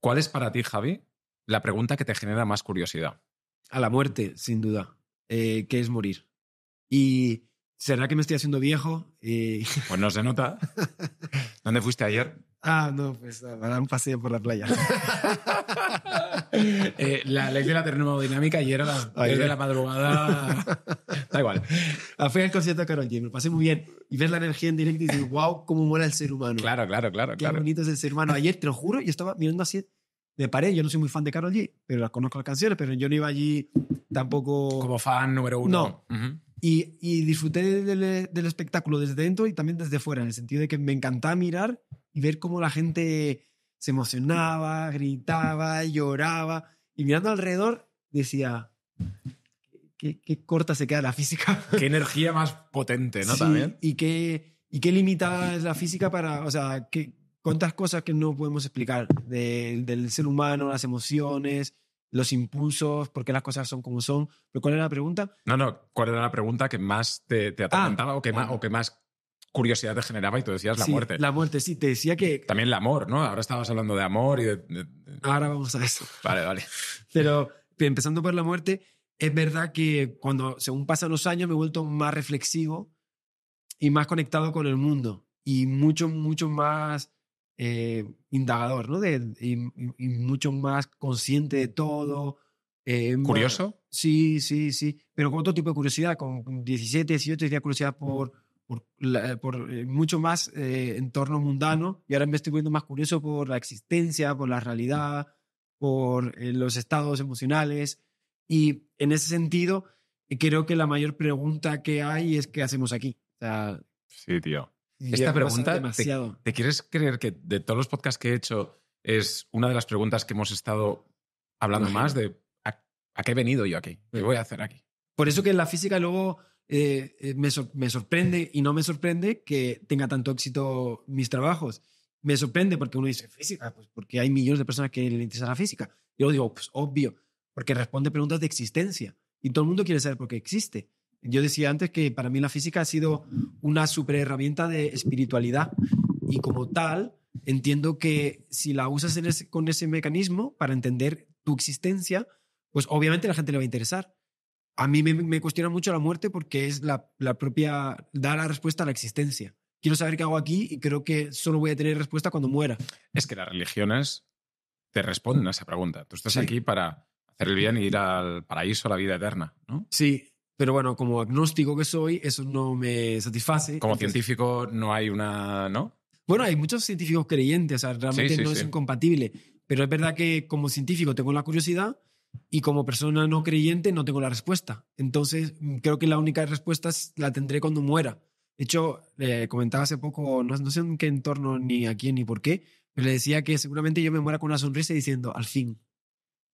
¿Cuál es para ti, Javi, la pregunta que te genera más curiosidad? A la muerte, sin duda. Eh, ¿Qué es morir? ¿Y será que me estoy haciendo viejo? Eh, pues no se nota. ¿Dónde fuiste ayer? Ah, no, pues a dar un paseo por la playa. Eh, la ley de la termodinámica ayer la de eh. la madrugada. da igual. Ah, fui al concierto de Carol G, me lo pasé muy bien. Y ver la energía en directo y decir, wow, cómo mola el ser humano. Claro, claro, claro. Qué bonito es el ser humano. Ayer, te lo juro, yo estaba mirando así de pared. Yo no soy muy fan de Carol G, pero la conozco las canciones, pero yo no iba allí tampoco. Como fan número uno. No. y, disfruté del, del espectáculo desde dentro y también desde fuera, en el sentido de que me encantaba mirar y ver cómo la gente se emocionaba, gritaba, lloraba. Y mirando alrededor, decía, qué, corta se queda la física. Qué energía más potente, ¿no? También. Y qué, y qué limitada es la física para, o sea, qué, cuántas cosas que no podemos explicar del ser humano, las emociones, los impulsos, por qué las cosas son como son. ¿Pero cuál era la pregunta? No, no, ¿cuál era la pregunta que más te, te atormentaba ah, o, que más, o que más curiosidad te generaba y tú decías la muerte. La muerte, sí, te decía que... También el amor, ¿no? Ahora estabas hablando de amor y de... Ahora vamos a eso. Vale, vale. Pero empezando por la muerte, es verdad que cuando, según pasan los años, me he vuelto más reflexivo y más conectado con el mundo y mucho, mucho más indagador, ¿no? De, y, mucho más consciente de todo. Eh, ¿Curioso? sí, sí, sí. Pero con otro tipo de curiosidad, con 17, 18 tenía curiosidad por por, eh, mucho más eh, entorno mundano. y ahora me estoy viendo más curioso por la existencia, por la realidad, por eh, los estados emocionales y en ese sentido creo que la mayor pregunta que hay es qué hacemos aquí. sí, tío. Esta pregunta, Te, quieres creer que de todos los podcasts que he hecho es una de las preguntas que hemos estado hablando más de ¿a, a, qué he venido yo aquí? ¿Qué voy a hacer aquí? Por eso que en la física luego eh, eh, me, sorprende y no me sorprende que tenga tanto éxito mis trabajos. Me sorprende porque uno dice, física, pues, porque hay millones de personas que le interesa la física. Yo digo, pues obvio, porque responde preguntas de existencia y todo el mundo quiere saber por qué existe. Yo decía antes que para mí la física ha sido una super herramienta de espiritualidad y como tal entiendo que si la usas con ese mecanismo para entender tu existencia, pues obviamente la gente le va a interesar a mí me, cuestiona mucho la muerte porque es la, propia, da la respuesta a la existencia. Quiero saber qué hago aquí y creo que solo voy a tener respuesta cuando muera. Es que las religiones te responden a esa pregunta. Tú estás aquí para hacer el bien y ir al paraíso, a la vida eterna, ¿no? Sí, pero bueno, como agnóstico que soy, eso no me satisface. Como científico no hay una, ¿no? Bueno, hay muchos científicos creyentes, o sea, realmente no es incompatible. Pero es verdad que como científico tengo la curiosidad, y como persona no creyente no tengo la respuesta. Entonces, creo que la única respuesta la tendré cuando muera. De hecho, le comentaba hace poco, no, sé en qué entorno, ni a quién, ni por qué, pero le decía que seguramente yo me muera con una sonrisa diciendo, al fin.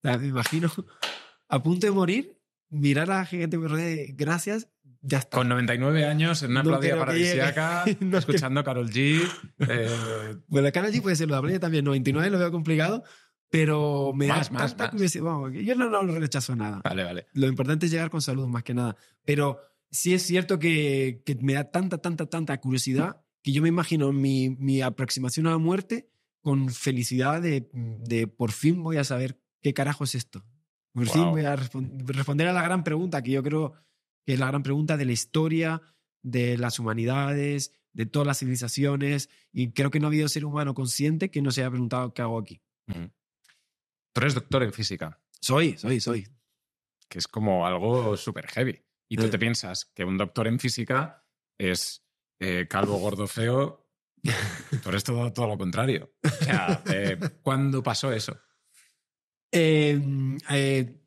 me imagino, a punto de morir, mirar a la gente que me gracias, ya está. Con 99 años, en una no playa paradisíaca, escuchando a Carol G. Eh... Bueno, Carol G puede ser, la playa también, 99 lo veo complicado, pero me da tanta curiosidad. yo no, no rechazo nada. Vale, vale. Lo importante es llegar con saludos, más que nada. Pero sí es cierto que, me da tanta, tanta, tanta curiosidad que yo me imagino mi, aproximación a la muerte con felicidad de, de, por fin voy a saber qué carajo es esto. Por fin voy a responder a la gran pregunta que yo creo que es la gran pregunta de la historia, de las humanidades, de todas las civilizaciones. Y creo que no ha habido ser humano consciente que no se haya preguntado qué hago aquí. Tú eres doctor en física. Soy, soy, soy. Que es como algo súper heavy. Y tú eh. te piensas que un doctor en física es eh, calvo, gordo, feo. Pero es todo, lo contrario. O eh, ¿cuándo pasó eso? el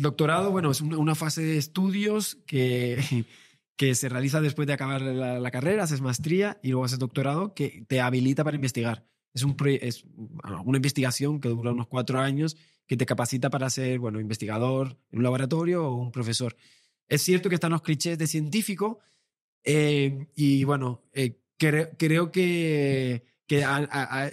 doctorado, bueno, es una fase de estudios que, que se realiza después de acabar la, la carrera, haces maestría y luego haces doctorado que te habilita para investigar es, un es una investigación que dura unos cuatro años que te capacita para ser, bueno, investigador en un laboratorio o un profesor. Es cierto que están los clichés de científico eh, y, bueno, eh, creo que, que ha,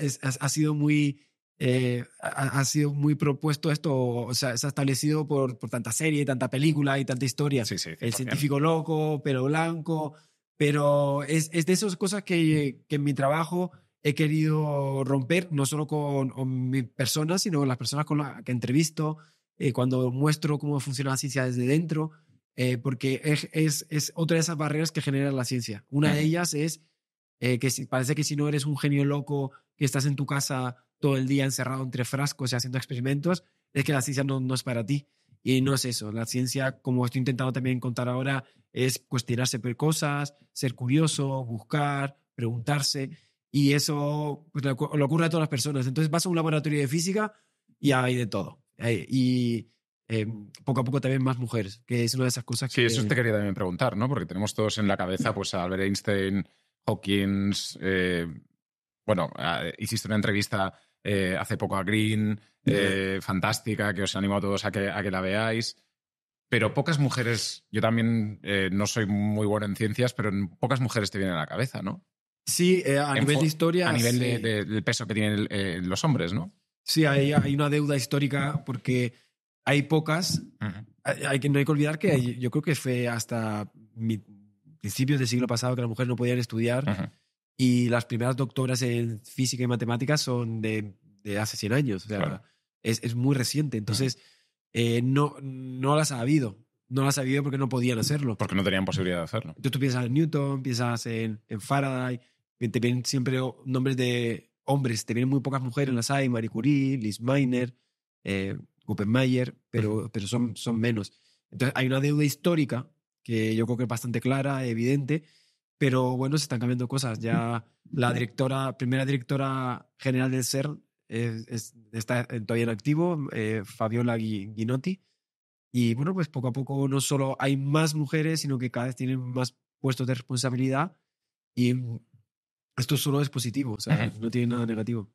sido muy... Eh, ha, sido muy propuesto esto, o sea, se ha establecido por, por tanta serie, tanta película y tanta historia. El científico loco, pero blanco, pero es, es de esas cosas que, que en mi trabajo he querido romper, no solo con, mi mis personas, sino con las personas con las que entrevisto, eh, cuando muestro cómo funciona la ciencia desde dentro, eh, porque es, otra de esas barreras que genera la ciencia. Una de ellas es eh, que parece que si no eres un genio loco, que estás en tu casa todo el día encerrado entre frascos y haciendo experimentos, es que la ciencia no, no es para ti. Y no es eso. La ciencia, como estoy intentando también contar ahora, es cuestionarse por cosas, ser curioso, buscar, preguntarse. Y eso pues, lo ocurre a todas las personas. Entonces vas a un laboratorio de física y hay de todo. y em, poco a poco también más mujeres, que es una de esas cosas que... Sí, eso te quería también preguntar, ¿no? Porque tenemos todos en la cabeza pues, a Albert Einstein, Hawkins... Eh, bueno, eh, hiciste una entrevista eh, hace poco a Green, fantástica, que os animo a todos a que, a que, la veáis. Pero pocas mujeres, yo también no soy muy bueno en ciencias, pero pocas mujeres te vienen a la cabeza, ¿no? Sí, eh, a nivel de historia. A nivel del peso que tienen eh, los hombres, ¿no? Sí, hay, una deuda histórica porque hay pocas. hay, que no hay que olvidar que yo creo que fue hasta principios del siglo pasado que las mujeres no podían estudiar y las primeras doctoras en física y matemáticas son de, hace 100 años. O sea, es, es, muy reciente. Entonces, eh, no, no las ha habido. No las ha habido porque no podían hacerlo. Porque no tenían posibilidad de hacerlo. Entonces tú piensas en Newton, piensas en, en Faraday te vienen siempre nombres de hombres, te vienen muy pocas mujeres, las hay, Marie Curie, Liz Miner, eh, Mayer, pero, pero son, son menos. Entonces hay una deuda histórica que yo creo que es bastante clara, evidente, pero bueno, se están cambiando cosas. Ya la directora, primera directora general del CERN es, está todavía en activo, eh, Fabiola Guinotti, y bueno, pues poco a poco no solo hay más mujeres, sino que cada vez tienen más puestos de responsabilidad y esto solo es positivo, o sea, no tiene nada negativo.